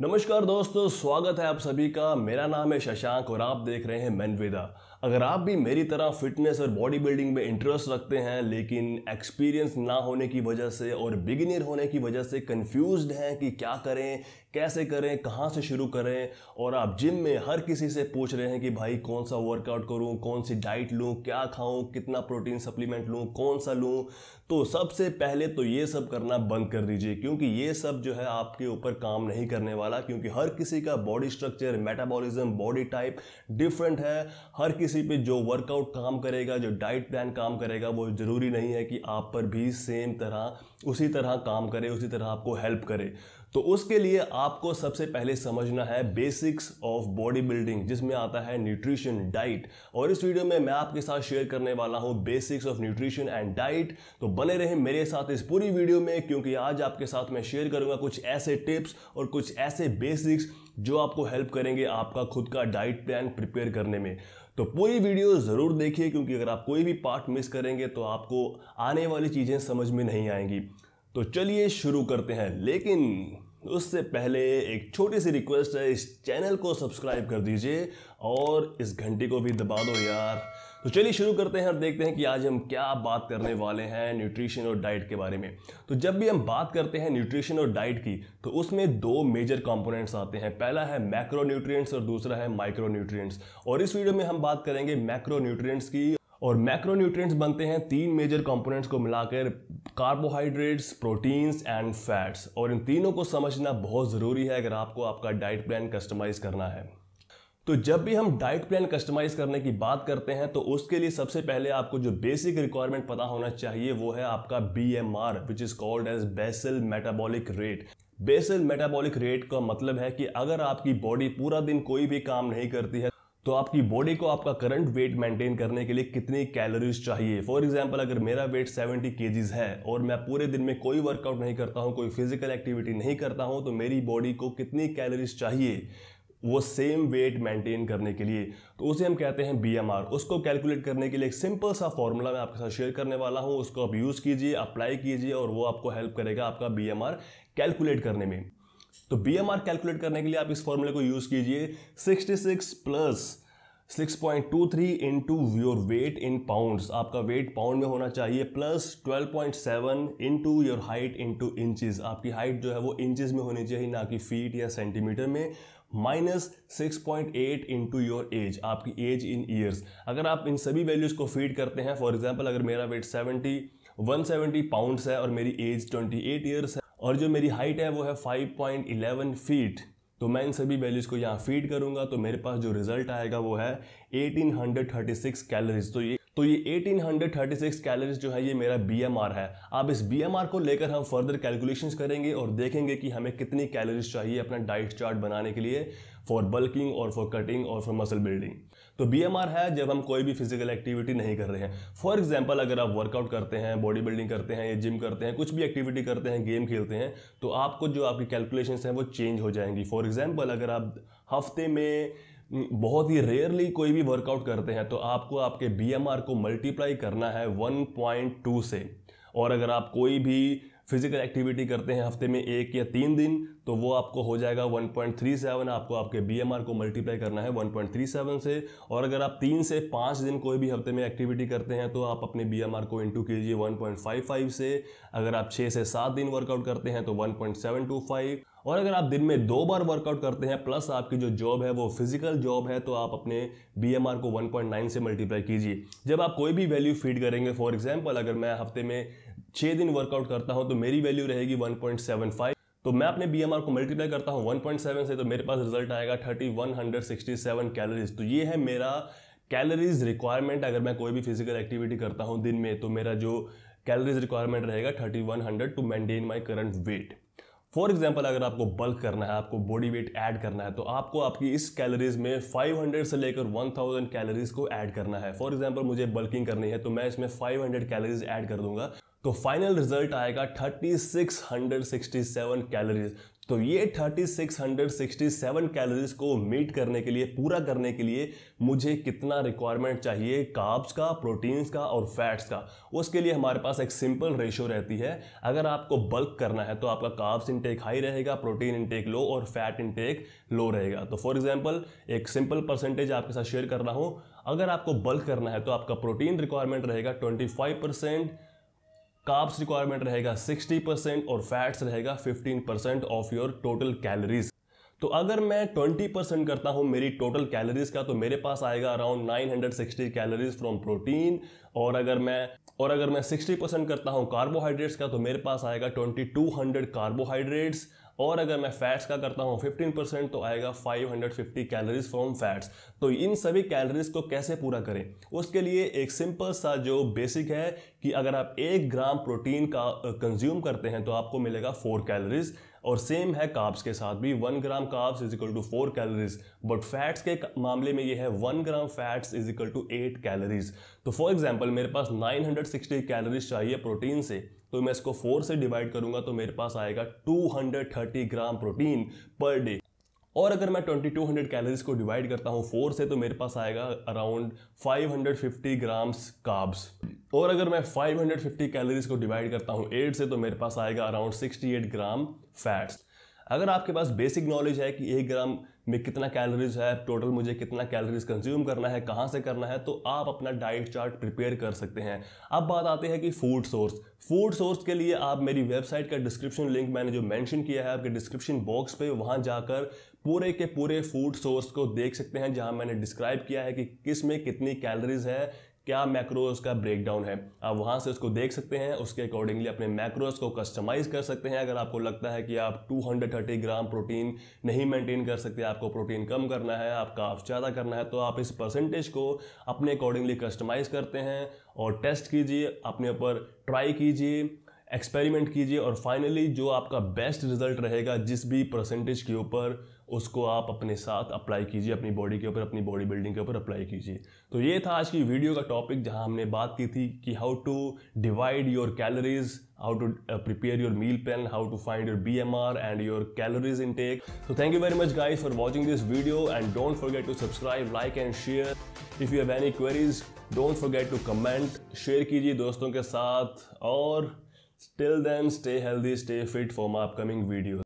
नमस्कार दोस्तों स्वागत है आप सभी का मेरा नाम है शशांक और आप देख रहे हैं मैनवेदा अगर आप भी मेरी तरह फिटनेस और बॉडी बिल्डिंग में इंटरेस्ट रखते हैं लेकिन एक्सपीरियंस ना होने की वजह से और बिगिनियर होने की वजह से कंफ्यूज्ड हैं कि क्या करें कैसे करें कहाँ से शुरू करें और आप जिम में हर किसी से पूछ रहे हैं कि भाई कौन सा वर्कआउट करूँ कौन सी डाइट लूँ क्या खाऊँ कितना प्रोटीन सप्लीमेंट लूँ कौन सा लूँ तो सबसे पहले तो ये सब करना बंद कर दीजिए क्योंकि ये सब जो है आपके ऊपर काम नहीं करने वाला क्योंकि हर किसी का body structure metabolism body type different है हर किसी पे जो वर्कआउट काम करेगा जो डाइट प्लान काम करेगा वो ज़रूरी नहीं है कि आप पर भी सेम तरह उसी तरह काम करे उसी तरह आपको हेल्प करे तो उसके लिए आपको सबसे पहले समझना है बेसिक्स ऑफ बॉडी बिल्डिंग जिसमें आता है न्यूट्रिशन डाइट और इस वीडियो में मैं आपके साथ शेयर करने वाला हूँ basics of nutrition and diet तो बने रहें मेरे साथ इस पूरी वीडियो में क्योंकि आज आपके साथ मैं शेयर करूँगा कुछ ऐसे टिप्स और कुछ ऐसे बेसिक्स जो आपको हेल्प करेंगे आपका खुद का डाइट प्लान प्रिपेयर करने में तो पूरी वीडियो ज़रूर देखिए क्योंकि अगर आप कोई भी पार्ट मिस करेंगे तो आपको आने वाली चीज़ें समझ में नहीं आएंगी तो चलिए शुरू करते हैं लेकिन उससे पहले एक छोटी सी रिक्वेस्ट है इस चैनल को सब्सक्राइब कर दीजिए और इस घंटी को भी दबा दो यार तो चलिए शुरू करते हैं और देखते हैं कि आज हम क्या बात करने वाले हैं न्यूट्रिशन और डाइट के बारे में तो जब भी हम बात करते हैं न्यूट्रिशन और डाइट की तो उसमें दो मेजर कंपोनेंट्स आते हैं पहला है मैक्रो और दूसरा है माइक्रो और इस वीडियो में हम बात करेंगे मैक्रो की और मैक्रो बनते हैं तीन मेजर कंपोनेंट्स को मिलाकर कार्बोहाइड्रेट्स प्रोटीन्स एंड फैट्स और इन तीनों को समझना बहुत ज़रूरी है अगर आपको आपका डाइट प्लान कस्टमाइज करना है तो जब भी हम डाइट प्लान कस्टमाइज करने की बात करते हैं तो उसके लिए सबसे पहले आपको जो बेसिक रिक्वायरमेंट पता होना चाहिए वो है आपका B M R which is called as basal metabolic rate basal metabolic rate का मतलब है कि अगर आपकी बॉडी पूरा दिन कोई भी काम नहीं करती है तो आपकी बॉडी को आपका करंट वेट मेंटेन करने के लिए कितनी कैलोरीज चाहिए फॉर एग्जाम्पल अगर मेरा वेट 70 के है और मैं पूरे दिन में कोई वर्कआउट नहीं करता हूँ कोई फिजिकल एक्टिविटी नहीं करता हूँ तो मेरी बॉडी को कितनी कैलोरीज चाहिए वो सेम वेट मेंटेन करने के लिए तो उसे हम कहते हैं बी उसको कैलकुलेट करने के लिए एक सिंपल सा फॉर्मूला मैं आपके साथ शेयर करने वाला हूँ उसको आप यूज़ कीजिए अप्लाई कीजिए और वो आपको हेल्प करेगा आपका बी कैलकुलेट करने में तो बी कैलकुलेट करने के लिए आप इस फॉर्मूले को यूज़ कीजिए sixty six plus 6.23 into your weight in pounds आपका वेट पाउंड में होना चाहिए plus 12.7 into your height to inches आपकी हाइट जो है वो इंचज में होनी चाहिए ना कि फीट या सेंटीमीटर में minus six point eight into your age आपकी एज इन ईयर्स अगर आप इन सभी वैल्यूज़ को फीड करते हैं फॉर एग्जाम्पल अगर मेरा weight seventy one seventy pounds है और मेरी एज ट्वेंटी एट ईयर्स है और जो मेरी हाइट है वो है फाइव पॉइंट इलेवन फीट तो मैं इन सभी वैल्यूज़ को यहाँ फीड करूंगा तो मेरे पास जो रिजल्ट आएगा वो है 1836 कैलोरीज तो ये तो ये 1836 कैलोरीज जो है ये मेरा बीएमआर है अब इस बीएमआर को लेकर हम फर्दर कैलकुलेशंस करेंगे और देखेंगे कि हमें कितनी कैलोरीज चाहिए अपना डाइट चार्ट बनाने के लिए फॉर बल्किंग और फॉर कटिंग और फॉर मसल बिल्डिंग तो बी है जब हम कोई भी फिजिकल एक्टिविटी नहीं कर रहे हैं फॉर एग्जाम्पल अगर आप वर्कआउट करते हैं बॉडी बिल्डिंग करते हैं या जिम करते हैं कुछ भी एक्टिविटी करते हैं गेम खेलते हैं तो आपको जो आपकी कैलकुलेशन हैं वो चेंज हो जाएंगी फॉर एग्जाम्पल अगर आप हफ्ते में बहुत ही रेयरली कोई भी वर्कआउट करते हैं तो आपको आपके बी को मल्टीप्लाई करना है 1.2 से और अगर आप कोई भी फिजिकल एक्टिविटी करते हैं हफ्ते में एक या तीन दिन तो वो आपको हो जाएगा 1.37 आपको आपके बी को मल्टीप्लाई करना है 1.37 से और अगर आप तीन से पाँच दिन कोई भी हफ्ते में एक्टिविटी करते हैं तो आप अपने बी को इंटू कीजिए 1.55 से अगर आप छः से सात दिन वर्कआउट करते हैं तो 1.725 और अगर आप दिन में दो बार वर्कआउट करते हैं प्लस आपकी जो जॉब है वो फिजिकल जॉब है तो आप अपने बी को 1.9 से मल्टीप्लाई कीजिए जब आप कोई भी वैल्यू फीड करेंगे फॉर एग्जाम्पल अगर मैं हफ्ते में छः दिन वर्कआउट करता हूँ तो मेरी वैल्यू रहेगी 1.75 तो मैं अपने बी को मल्टीप्लाई करता हूँ 1.7 से तो मेरे पास रिजल्ट आएगा 3167 कैलोरीज तो ये है मेरा कैलोरीज रिक्वायरमेंट अगर मैं कोई भी फिजिकल एक्टिविटी करता हूँ दिन में तो मेरा जो कैलोरीज रिक्वायरमेंट रहेगा thirty two maintain my current weight for example अगर आपको बल्क करना है आपको बॉडी वेट ऐड करना है तो आपको आपकी इस कैलोरीज में 500 से लेकर 1000 कैलोरीज को ऐड करना है फॉर एग्जाम्पल मुझे बल्किंग करनी है तो मैं इसमें 500 कैलोरीज ऐड कर दूंगा तो फाइनल रिजल्ट आएगा 3667 कैलोरीज तो ये 3667 कैलोरीज को मीट करने के लिए पूरा करने के लिए मुझे कितना रिक्वायरमेंट चाहिए काब्स का प्रोटीन्स का और फैट्स का उसके लिए हमारे पास एक सिंपल रेशियो रहती है अगर आपको बल्क करना है तो आपका काब्स इंटेक हाई रहेगा प्रोटीन इंटेक लो और फैट इंटेक लो रहेगा तो फॉर एग्जाम्पल एक सिंपल परसेंटेज आपके साथ शेयर कर रहा हूँ अगर आपको बल्क करना है तो आपका प्रोटीन रिक्वायरमेंट रहेगा twenty five percent carbs requirement रहेगा 60 परसेंट और फैट्स रहेगा 15 percent of your total calories तो अगर मैं 20 परसेंट करता हूं मेरी टोटल कैलोरीज का तो मेरे पास आएगा अराउंड 960 कैलोरीज फ्रॉम प्रोटीन और अगर मैं और अगर मैं 60 परसेंट करता हूं कार्बोहाइड्रेट्स का तो मेरे पास आएगा 2200 कार्बोहाइड्रेट्स और अगर मैं फैट्स का करता हूँ 15% तो आएगा 550 कैलोरीज फ्रॉम फैट्स तो इन सभी कैलोरीज को कैसे पूरा करें उसके लिए एक सिंपल सा जो बेसिक है कि अगर आप एक ग्राम प्रोटीन का कंज्यूम करते हैं तो आपको मिलेगा फोर कैलोरीज और सेम है काब्स के साथ भी one gram carbs is equal to four calories but fats के मामले में ये है one gram fats is equal to eight calories तो फॉर एग्जाम्पल मेरे पास 960 कैलोरीज चाहिए प्रोटीन से तो मैं इसको फोर से डिवाइड करूंगा तो मेरे पास आएगा 230 ग्राम प्रोटीन पर डे और अगर मैं 2200 कैलोरीज को डिवाइड करता हूँ फोर से तो मेरे पास आएगा अराउंड 550 ग्राम्स काब्स और अगर मैं 550 कैलोरीज को डिवाइड करता हूँ एट से तो मेरे पास आएगा अराउंड 68 ग्राम फैट्स अगर आपके पास बेसिक नॉलेज है कि एक ग्राम में कितना कैलोरीज है टोटल मुझे कितना कैलोरीज कंज्यूम करना है कहाँ से करना है तो आप अपना डाइट चार्ट प्रिपेयर कर सकते हैं अब बात आते हैं कि फूड सोर्स फूड सोर्स के लिए आप मेरी वेबसाइट का डिस्क्रिप्शन लिंक मैंने जो मेंशन किया है आपके डिस्क्रिप्शन बॉक्स पे वहाँ जाकर पूरे के पूरे फूड सोर्स को देख सकते हैं जहाँ मैंने डिस्क्राइब किया है कि किस में कितनी कैलोरीज है क्या मैक्रोज का ब्रेकडाउन है आप वहाँ से उसको देख सकते हैं उसके अकॉर्डिंगली अपने मैक्रोज को कस्टमाइज कर सकते हैं अगर आपको लगता है कि आप 230 ग्राम प्रोटीन नहीं मेंटेन कर सकते आपको प्रोटीन कम करना है आपका आप ज़्यादा करना है तो आप इस परसेंटेज को अपने अकॉर्डिंगली कस्टमाइज करते हैं और टेस्ट कीजिए अपने ऊपर ट्राई कीजिए एक्सपेरिमेंट कीजिए और फाइनली जो आपका बेस्ट रिजल्ट रहेगा जिस भी परसेंटेज के ऊपर उसको आप अपने साथ अप्लाई कीजिए अपनी बॉडी के ऊपर अपनी बॉडी बिल्डिंग के ऊपर अप्लाई कीजिए तो ये था आज की वीडियो का टॉपिक जहां हमने बात की थी कि how to divide your calories how to prepare your meal plan how to find your B M R and your calories intake तो thank you very much guys for watching this video and don't forget to subscribe like and share if you have any queries don't forget to comment share कीजिए दोस्तों के साथ और still then stay healthy stay fit for my upcoming video